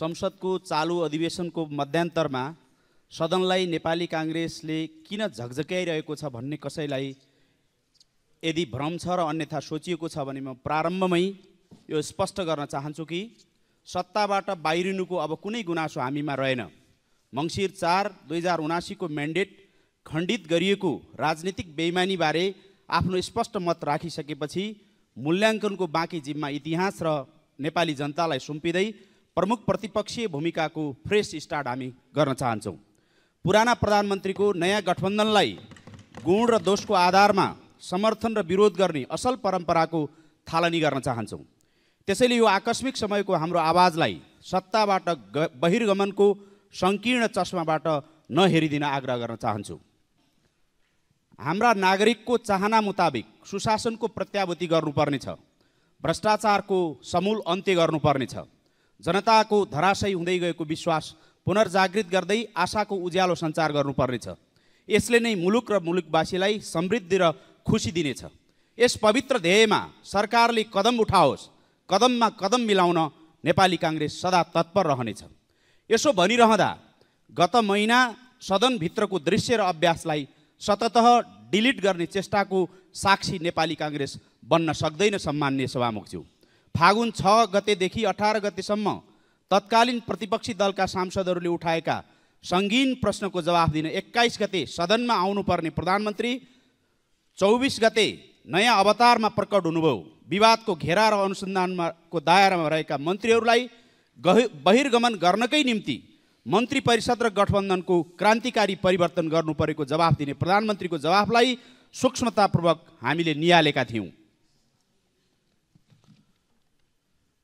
संसदको चालु अधिवेशनको मध्यान्तरमा सदनलाई नेपाली काङ्ग्रेसले किन झकझक्याइरहेको छ भन्ने कसैलाई यदि भ्रम छ र अन्यथा सोचिएको छ भने म प्रारम्भमै यो स्पष्ट गर्न चाहन्छु कि सत्ताबाट बाहिरिनुको अब कुनै गुनासो हामीमा रहेन मङ्सिर चार दुई हजार उनासीको म्यान्डेट खण्डित गरिएको राजनीतिक बेइमानीबारे आफ्नो स्पष्ट मत राखिसकेपछि मूल्याङ्कनको बाँकी जिम्मा इतिहास र नेपाली जनतालाई सुम्पिँदै प्रमुख प्रतिपक्षीय भूमिकाको फ्रेस स्टार्ट हामी गर्न चाहन्छौँ पुराना प्रधानमन्त्रीको नयाँ गठबन्धनलाई गुण र दोषको आधारमा समर्थन र विरोध गर्ने असल परम्पराको थालनी गर्न चाहन्छौँ त्यसैले यो आकस्मिक समयको हाम्रो आवाजलाई सत्ताबाट बहिर्गमनको सङ्कीर्ण चस्माबाट नहेरिदिन आग्रह गर्न चाहन्छु हाम्रा नागरिकको चाहना मुताबिक सुशासनको प्रत्याभूति गर्नुपर्नेछ भ्रष्टाचारको समूल अन्त्य गर्नुपर्नेछ जनताको धराशय हुँदै गएको विश्वास पुनर्जागृत गर्दै आशाको उज्यालो सञ्चार गर्नुपर्नेछ यसले नै मुलुक र मुलुकवासीलाई समृद्धि र खुसी दिनेछ यस पवित्र ध्येयमा सरकारले कदम उठाओस् कदममा कदम मिलाउन नेपाली काङ्ग्रेस सदा तत्पर रहनेछ यसो भनिरहँदा गत महिना सदनभित्रको दृश्य र अभ्यासलाई सतत डिलिट गर्ने चेष्टाको साक्षी नेपाली काङ्ग्रेस बन्न सक्दैन सम्मान्य सभामुखज्यू फागुन छ गतेदेखि अठार गतेसम्म तत्कालीन प्रतिपक्षी दलका सांसदहरूले उठाएका सङ्गीन प्रश्नको जवाफ दिन एक्काइस गते सदनमा आउनुपर्ने प्रधानमन्त्री चौबिस गते नयाँ अवतारमा प्रकट हुनुभयो विवादको घेरा र अनुसन्धानको दायरामा रहेका मन्त्रीहरूलाई गहि बहिर्गमन गर्नकै निम्ति मन्त्री परिषद र गठबन्धनको क्रान्तिकारी परिवर्तन गर्नु परेको जवाफ दिने प्रधानमन्त्रीको जवाफलाई सूक्ष्मतापूर्वक हामीले निहालेका थियौँ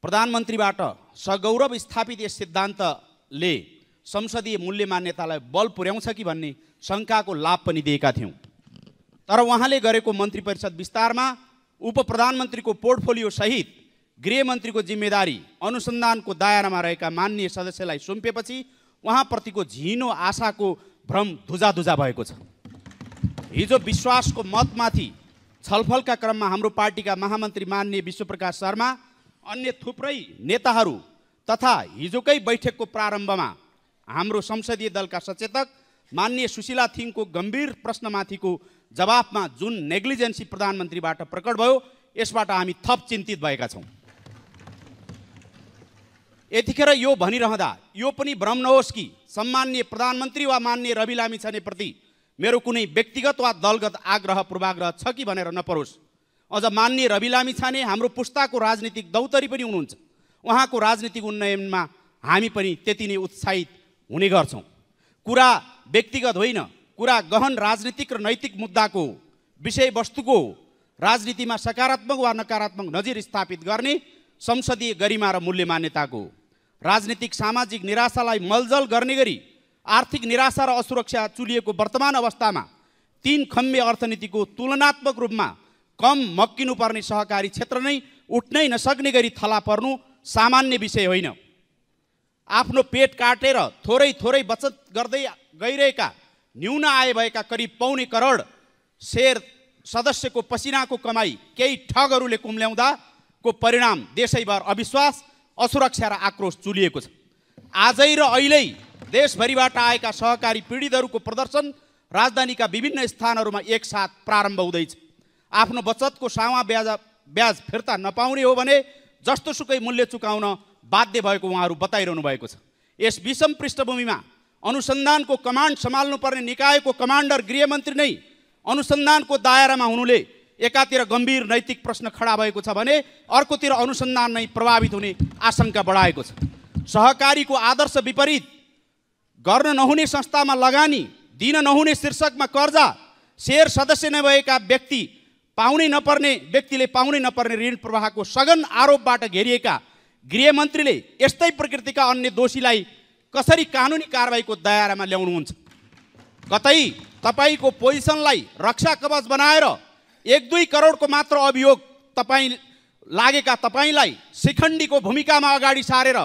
प्रधानमन्त्रीबाट सगौरव स्थापित यस सिद्धान्तले संसदीय मूल्य मान्यतालाई बल पुर्याउँछ कि भन्ने शङ्काको लाभ पनि दिएका थियौँ तर उहाँले गरेको मन्त्री परिषद विस्तारमा उप प्रधानमन्त्रीको पोर्टफोलियो सहित गृहमन्त्रीको जिम्मेदारी अनुसन्धानको दायरामा रहेका मान्य सदस्यलाई सुम्पेपछि उहाँप्रतिको झिनो आशाको भ्रम धुजाधुजा भएको छ हिजो विश्वासको मतमाथि छलफलका क्रममा हाम्रो पार्टीका महामन्त्री मान्य विश्वप्रकाश शर्मा अन्य थुप्रै नेताहरू तथा हिजोकै बैठकको प्रारम्भमा हाम्रो संसदीय दलका सचेतक मान्य सुशीला थिङको गम्भीर प्रश्नमाथिको जवाफमा जुन नेग्लिजेन्सी प्रधानमन्त्रीबाट प्रकट भयो यसबाट हामी थप चिन्तित भएका छौँ यतिखेर यो भनिरहँदा यो पनि भ्रम नहोस् कि सम्मान्य प्रधानमन्त्री वा मान्य रवि लामी छानेप्रति मेरो कुनै व्यक्तिगत वा दलगत आग्रह पूर्वाग्रह छ कि भनेर नपरोस् अझ मान्ने रवि लामी छाने हाम्रो पुस्ताको राजनीतिक दौतरी पनि हुनुहुन्छ उहाँको राजनीतिक उन्नयनमा हामी पनि त्यति नै उत्साहित हुने गर्छौँ कुरा व्यक्तिगत होइन कुरा गहन राजनीतिक र नैतिक मुद्दाको विषयवस्तुको राजनीतिमा सकारात्मक वा नकारात्मक नजिर स्थापित गर्ने संसदीय गरिमा र मूल्य मान्यताको राजनीतिक सामाजिक निराशालाई मलजल गर्ने गरी आर्थिक निराशा र असुरक्षा चुलिएको वर्तमान अवस्थामा तिन खम्बे अर्थनीतिको तुलनात्मक रूपमा कम मक्किनुपर्ने सहकारी क्षेत्र नै उठ्नै नसक्ने गरी थला पर्नु सामान्य विषय होइन आफ्नो पेट काटेर थोरै थोरै बचत गर्दै गइरहेका न्यून आय भएका करिब पौने करोड सेयर सदस्यको पसिनाको कमाई केही ठगहरूले कुम्ल्याउँदाको परिणाम देशैभर अविश्वास असुरक्षा र आक्रोश चुलिएको छ आजै र अहिले देशभरिबाट आएका सहकारी पीडितहरूको प्रदर्शन राजधानीका विभिन्न स्थानहरूमा एकसाथ प्रारम्भ हुँदैछ आफ्नो बचतको सामा ब्याज ब्याज फिर्ता नपाउने हो भने जस्तोसुकै मूल्य चुकाउन बाध्य भएको उहाँहरू बताइरहनु भएको छ यस विषम पृष्ठभूमिमा अनुसन्धानको कमान्ड सम्हाल्नुपर्ने निकायको कमान्डर गृहमन्त्री नै अनुसन्धानको दायरामा हुनुले एकातिर गम्भीर नैतिक प्रश्न खडा भएको छ भने अर्कोतिर अनुसन्धान नै प्रभावित हुने आशंका बढाएको छ सहकारीको आदर्श विपरीत गर्न नहुने संस्थामा लगानी दिन नहुने शीर्षकमा कर्जा सेयर सदस्य नभएका व्यक्ति पाउनै नपर्ने व्यक्तिले पाउनै नपर्ने ऋण प्रवाहको सघन आरोपबाट घेरिएका गृहमन्त्रीले यस्तै प्रकृतिका अन्य दोषीलाई कसरी कानुनी कारवाहीको दायरामा ल्याउनुहुन्छ कतै तपाईँको पोजिसनलाई रक्षा कवच बनाएर एक दुई करोडको मात्र अभियोग तपाईँ लागेका तपाईँलाई शिखण्डीको भूमिकामा अगाडि सारेर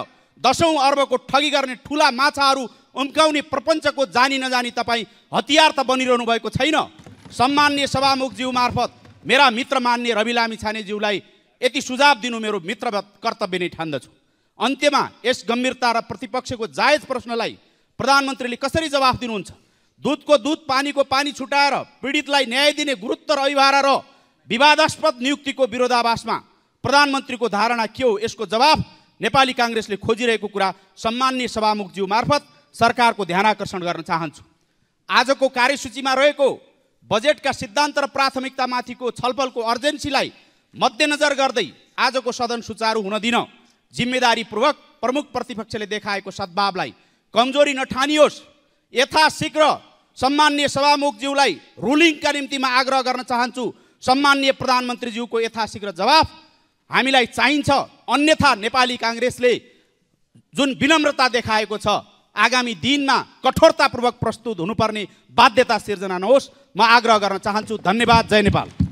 दसौँ अर्बको ठगी गर्ने ठुला माछाहरू उम्काउने प्रपञ्चको जानी नजानी तपाईँ हतियार त बनिरहनु भएको छैन सम्मान्य सभामुखज्यू मार्फत मेरा मित्र मान्ने रवि लामी छानेज्यूलाई यति सुझाव दिनु मेरो मित्र कर्तव्य नै ठान्दछु अन्त्यमा यस गम्भीरता र प्रतिपक्षको जायज प्रश्नलाई प्रधानमन्त्रीले कसरी जवाफ दिनुहुन्छ दुधको दुध पानीको पानी छुटाएर पीडितलाई न्याय दिने गुरुत्तर अभिभार र विवादास्पद नियुक्तिको विरोधाभासमा प्रधानमन्त्रीको धारणा के हो यसको जवाफ नेपाली काङ्ग्रेसले खोजिरहेको कुरा सम्मान्य सभामुखज्यू मार्फत सरकारको ध्यान आकर्षण गर्न चाहन्छु आजको कार्यसूचीमा रहेको बजेटका सिद्धान्त र प्राथमिकतामाथिको छलफलको अर्जेन्सीलाई मध्यनजर गर्दै आजको सदन सुचारू हुन दिन जिम्मेदारीपूर्वक प्रमुख प्रतिपक्षले देखाएको सद्भावलाई कमजोरी नठानियोस् यथाशीघ्र सम्मान्य सभामुखज्यूलाई रुलिङका निम्तिमा आग्रह गर्न चाहन्छु सम्मान्य प्रधानमन्त्रीज्यूको यथाशीघ्र जवाफ हामीलाई चाहिन्छ अन्यथा नेपाली काङ्ग्रेसले जुन विनम्रता देखाएको छ आगामी दिनमा कठोरतापूर्वक प्रस्तुत हुनुपर्ने बाध्यता सिर्जना नहोस् म आग्रह गर्न चाहन्छु धन्यवाद जय नेपाल